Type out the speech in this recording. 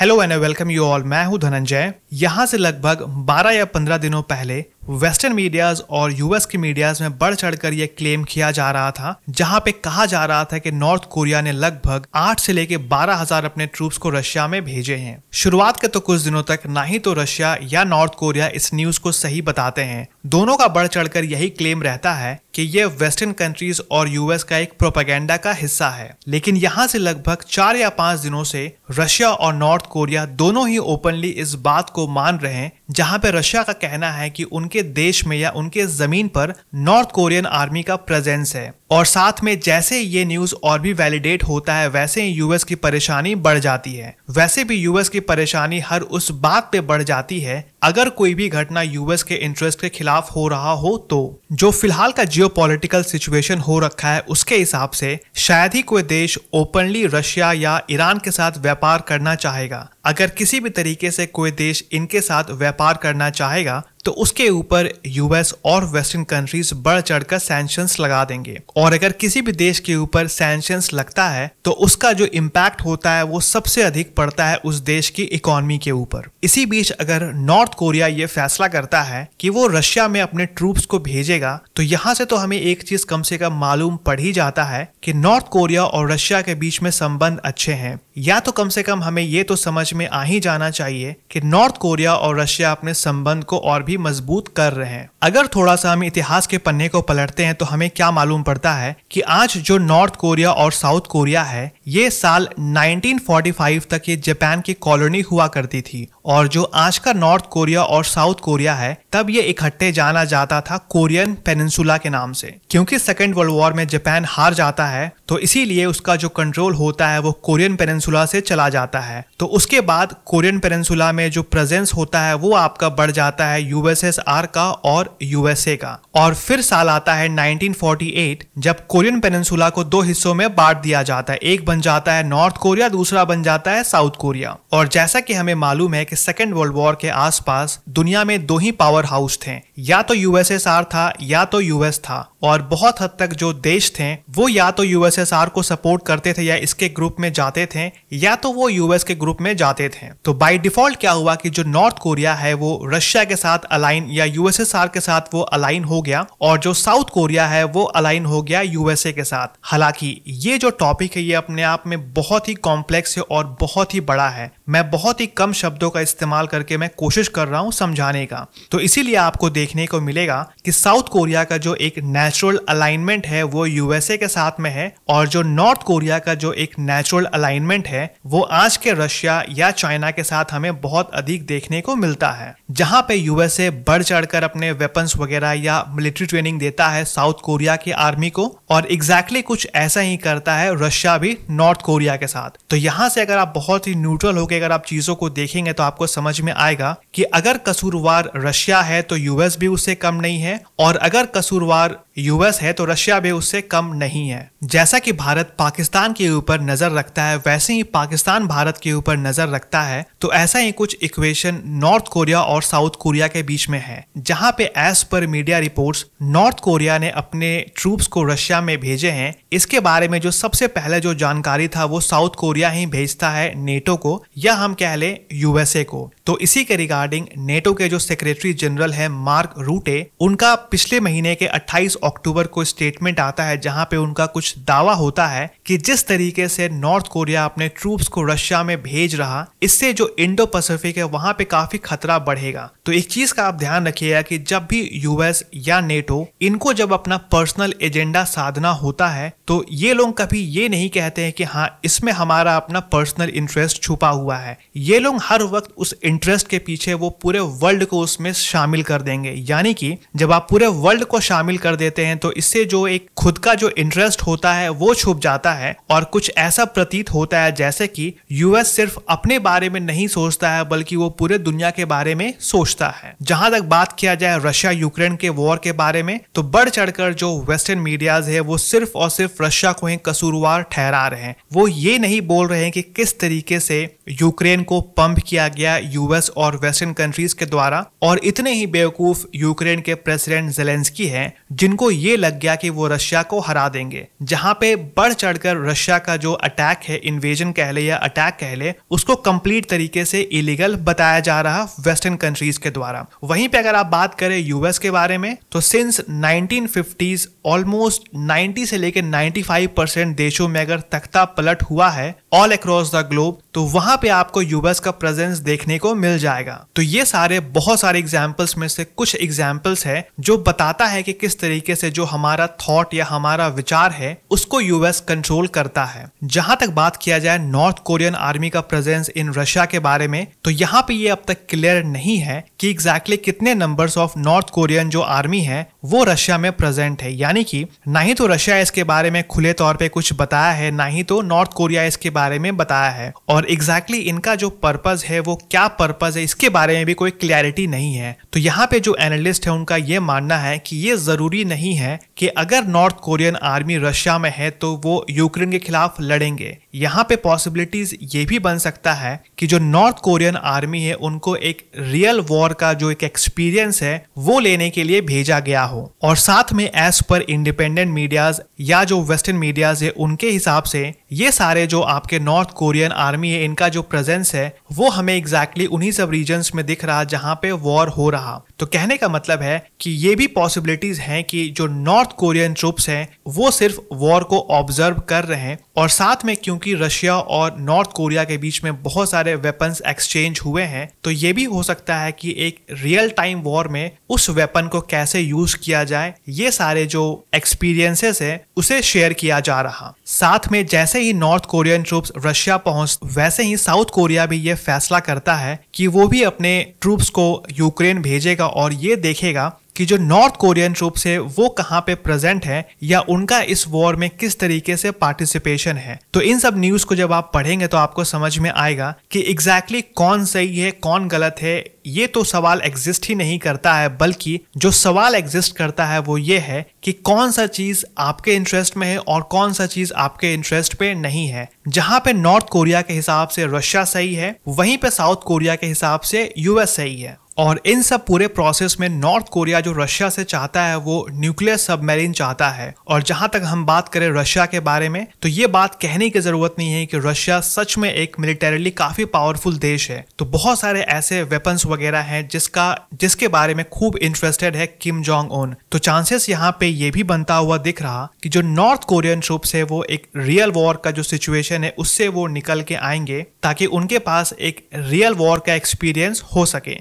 hello and welcome you all मैं हूं धनंजय यहां से लगभग 12 या 15 दिनों पहले वेस्टर्न मीडियाज और यूएस के मीडियाज में बढ़ चढ़कर यह क्लेम किया जा रहा था जहां पे कहा जा रहा था कि नॉर्थ कोरिया ने लगभग 8 से लेकर बारह हजार अपने ट्रूप्स को रशिया में भेजे हैं शुरुआत के तो कुछ दिनों तक ना ही तो रशिया या नॉर्थ कोरिया इस न्यूज को सही बताते हैं दोनों का बढ़ चढ़कर यही क्लेम रहता है कि ये वेस्टर्न कंट्रीज और यूएस का एक प्रोपागेंडा का हिस्सा है लेकिन यहाँ से लगभग चार या पांच दिनों से रशिया और नॉर्थ कोरिया दोनों ही ओपनली इस बात को मान रहे हैं जहां पर रशिया का कहना है कि उनके देश में या उनके ज़मीन पर नॉर्थ कोरियन आर्मी का प्रेजेंस है और साथ में जैसे ये न्यूज और भी वैलिडेट होता है वैसे ही यूएस की परेशानी बढ़ जाती है वैसे भी यूएस की परेशानी हर उस बात पे बढ़ जाती है अगर कोई भी घटना यूएस के इंटरेस्ट के खिलाफ हो रहा हो तो जो फिलहाल का जियो सिचुएशन हो रखा है उसके हिसाब से शायद ही कोई देश ओपनली रशिया या ईरान के साथ व्यापार करना चाहेगा अगर किसी भी तरीके से कोई देश इनके साथ व्यापार करना चाहेगा तो उसके ऊपर यूएस और वेस्टर्न कंट्रीज बढ़ चढ़कर सैंक्शंस लगा देंगे और अगर किसी भी देश के ऊपर सैंक्शंस लगता है तो उसका जो इम्पैक्ट होता है वो सबसे अधिक पड़ता है उस देश की इकोनॉमी के ऊपर इसी बीच अगर नॉर्थ कोरिया ये फैसला करता है कि वो रशिया में अपने ट्रूप्स को भेजेगा तो यहाँ से तो हमें एक चीज कम से कम मालूम पड़ ही जाता है कि नॉर्थ कोरिया और रशिया के बीच में संबंध अच्छे हैं या तो कम से कम हमें ये तो समझ में आ ही जाना चाहिए कि नॉर्थ कोरिया और रशिया अपने संबंध को और भी भी मजबूत कर रहे हैं अगर थोड़ा सा हम इतिहास के पन्ने को पलटते हैं तो हमें क्या मालूम पड़ता है कि आज जो नॉर्थ कोरिया और साउथ कोरिया है ये साल 1945 तक ये जापान की कॉलोनी हुआ करती थी और जो आज का नॉर्थ कोरिया और साउथ कोरिया है तब ये इकट्ठे जाना जाता था कोरियन पेनिनसुला के नाम से क्योंकि सेकेंड वर्ल्ड वॉर में जापान हार जाता है तो इसीलिए उसका जो कंट्रोल होता है वो कोरियन पेनसुला से चला जाता है तो उसके बाद कोरियन पेनसुला में जो प्रेजेंस होता है वो आपका बढ़ जाता है यूएसएसआर का और यूएसए का और फिर साल आता है 1948 जब कोरियन पेनसुला को दो हिस्सों में बांट दिया जाता है एक बन जाता है नॉर्थ कोरिया दूसरा बन जाता है साउथ कोरिया और जैसा कि हमें मालूम है कि सेकेंड वर्ल्ड वॉर के आसपास दुनिया में दो ही पावर हाउस थे या तो यूएसएसआर था या तो यूएस था और बहुत हद तक जो देश थे वो या तो यूएस यूएसएसआर को सपोर्ट करते थे या इसके ग्रुप में जाते थे या तो वो यूएस के ग्रुप में जाते थे तो बाय डिफॉल्ट क्या हुआ कि जो नॉर्थ कोरिया है वो रशिया के साथ अलाइन या यूएसएसआर के साथ वो अलाइन हो गया और जो साउथ कोरिया है वो अलाइन हो गया यूएसए के साथ हालांकि ये जो टॉपिक है ये अपने आप में बहुत ही कॉम्प्लेक्स है और बहुत ही बड़ा है मैं बहुत ही कम शब्दों का इस्तेमाल करके मैं कोशिश कर रहा हूँ समझाने का तो इसीलिए आपको देखने को मिलेगा कि साउथ कोरिया का जो एक नेचुरल अलाइनमेंट है वो यूएसए के साथ में है और जो नॉर्थ कोरिया का जो एक नेचुरल अलाइनमेंट है वो आज के रशिया या चाइना के साथ हमें बहुत अधिक देखने को मिलता है जहां पे यूएसए बढ़ चढ़कर अपने वेपन्स वगैरह या मिलिट्री ट्रेनिंग देता है साउथ कोरिया की आर्मी को और एग्जैक्टली exactly कुछ ऐसा ही करता है रशिया भी नॉर्थ कोरिया के साथ तो यहाँ से अगर आप बहुत ही न्यूट्रल होकर अगर आप चीजों को देखेंगे तो आपको समझ में आएगा कि अगर कसूरवार रशिया है तो यूएस भी उससे कम नहीं है और अगर कसूरवार यूएस है तो रशिया भी उससे कम नहीं है जैसा जैसा कि भारत पाकिस्तान के ऊपर नजर रखता है वैसे ही पाकिस्तान भारत के ऊपर नजर रखता है तो ऐसा ही कुछ इक्वेशन नॉर्थ कोरिया और साउथ कोरिया के बीच में है जहां पे as per media reports north Korea ने अपने ट्रूप्स को रशिया में भेजे हैं इसके बारे में जो सबसे पहले जो जानकारी था वो साउथ कोरिया ही भेजता है नेटो को या हम कह ले यूएसए को तो इसी के रिगार्डिंग नेटो के जो सेक्रेटरी जनरल है मार्क रूटे उनका पिछले महीने के 28 अक्टूबर को स्टेटमेंट आता है जहां पे उनका कुछ दावा दावा होता है कि जिस तरीके से नॉर्थ कोरिया अपने ट्रूप्स को रशिया में भेज रहा इससे जो इंडो पैसिफिक है वहां पे काफी खतरा बढ़ेगा तो एक चीज का आप ध्यान रखिएगा कि जब भी यूएस या नेटो इनको जब अपना पर्सनल एजेंडा साधना होता है तो ये लोग कभी ये नहीं कहते हैं कि हाँ इसमें हमारा अपना पर्सनल इंटरेस्ट छुपा हुआ है ये लोग हर वक्त उस इंटरेस्ट के पीछे वो पूरे वर्ल्ड को उसमें शामिल कर देंगे यानी कि जब आप पूरे वर्ल्ड को शामिल कर देते हैं तो इससे जो एक खुद का जो इंटरेस्ट होता है वो छुप जाता है और कुछ ऐसा प्रतीत होता है जैसे कि यूएस सिर्फ अपने बारे में नहीं सोचता है बल्कि वो पूरे दुनिया के बारे में सोचता है जहां तक बात किया जाए रशिया यूक्रेन के वॉर के बारे में तो बढ़ चढ़कर जो वेस्टर्न मीडियाज है वो सिर्फ और सिर्फ रशिया को ही कसूरवार ठहरा रहे हैं वो ये नहीं बोल रहे हैं कि किस तरीके से यूक्रेन को पंप किया गया यूएस और वेस्टर्न कंट्रीज के द्वारा और इतने ही बेवकूफ यूक्रेन के प्रेसिडेंट जेलेंस्की हैं जिनको ये लग गया कि वो रशिया को हरा देंगे जहां पे पे बढ़ चढ़कर रशिया का जो अटैक है इन्वेजन कह ले या अटैक कह ले उसको कंप्लीट तरीके से इलीगल बताया जा रहा वेस्टर्न कंट्रीज के द्वारा वहीं पे अगर आप बात करें यूएस के बारे में तो सिंस 1950s ऑलमोस्ट 90 से लेकर 95 परसेंट देशों में अगर तख्ता पलट हुआ है ऑल अक्रॉस द ग्लोब तो वहां पे आपको यूएस का प्रेजेंस देखने को मिल जाएगा तो ये सारे बहुत सारे एग्जाम्पल्स में से कुछ एग्जाम्पल्स है जो बताता है कि किस तरीके से जो हमारा थॉट या हमारा विचार है उसको यूएस कंट्रोल करता है जहां तक बात किया जाए नॉर्थ कोरियन आर्मी का प्रेजेंस इन रशिया के बारे में तो यहाँ पे ये अब तक क्लियर नहीं है कि एग्जैक्टली exactly कितने नंबर्स ऑफ नॉर्थ कोरियन जो आर्मी है वो रशिया में प्रेजेंट है यानी कि ना ही तो रशिया इसके बारे में खुले तौर पे कुछ बताया है ना ही तो नॉर्थ कोरिया इसके बारे में बताया है और एग्जैक्टली exactly इनका जो पर्पज है वो क्या पर्पज है इसके बारे में भी कोई क्लियरिटी नहीं है तो यहाँ पे जो एनालिस्ट है उनका ये मानना है कि ये जरूरी नहीं है कि अगर नॉर्थ कोरियन आर्मी रशिया में है तो वो यूक्रेन के खिलाफ लड़ेंगे यहाँ पे पॉसिबिलिटीज ये भी बन सकता है कि जो नॉर्थ कोरियन आर्मी है उनको एक रियल वॉर का जो एक एक्सपीरियंस है वो लेने के लिए भेजा गया हो और साथ में एज पर इंडिपेंडेंट मीडियाज या जो वेस्टर्न मीडियाज है उनके हिसाब से ये सारे जो आपके नॉर्थ कोरियन आर्मी है इनका जो प्रेजेंस है वो हमें एग्जैक्टली exactly उन्हीं सब रीजन में दिख रहा जहाँ पे वॉर हो रहा तो कहने का मतलब है कि ये भी पॉसिबिलिटीज हैं कि जो नॉर्थ कोरियन ट्रुप्स हैं वो सिर्फ वॉर को ऑब्जर्व कर रहे हैं और साथ में क्योंकि रशिया और नॉर्थ कोरिया के बीच में बहुत सारे वेपन्स एक्सचेंज हुए हैं तो ये भी हो सकता है कि एक रियल टाइम वॉर में उस वेपन को कैसे यूज किया जाए ये सारे जो एक्सपीरियंसेस है उसे शेयर किया जा रहा साथ में जैसे ही नॉर्थ कोरियन ट्रुप्स रशिया पहुंच वैसे ही साउथ कोरिया भी ये फैसला करता है कि वो भी अपने ट्रुप्स को यूक्रेन भेजेगा जाएगा और ये देखेगा कि जो नॉर्थ कोरियन ट्रूप्स है वो कहाँ पे प्रेजेंट है या उनका इस वॉर में किस तरीके से पार्टिसिपेशन है तो इन सब न्यूज को जब आप पढ़ेंगे तो आपको समझ में आएगा कि एग्जैक्टली exactly कौन सही है कौन गलत है ये तो सवाल एग्जिस्ट ही नहीं करता है बल्कि जो सवाल एग्जिस्ट करता है वो ये है कि कौन सा चीज आपके इंटरेस्ट में है और कौन सा चीज आपके इंटरेस्ट पे नहीं है जहां पे नॉर्थ कोरिया के हिसाब से रशिया सही है वहीं पे साउथ कोरिया के हिसाब से यूएस सही है और इन सब पूरे प्रोसेस में नॉर्थ कोरिया जो रशिया से चाहता है वो न्यूक्लियर सबमरीन चाहता है और जहां तक हम बात करें रशिया के बारे में तो ये बात कहने की जरूरत नहीं है कि रशिया सच में एक मिलिटेरली काफी पावरफुल देश है तो बहुत सारे ऐसे वेपन्स वगैरह हैं जिसका जिसके बारे में खूब इंटरेस्टेड है किम जोंग ओन तो चांसेस यहाँ पे ये भी बनता हुआ दिख रहा कि जो नॉर्थ कोरियन ट्रूप्स है वो एक रियल वॉर का जो सिचुएशन है उससे वो निकल के आएंगे ताकि उनके पास एक रियल वॉर का एक्सपीरियंस हो सके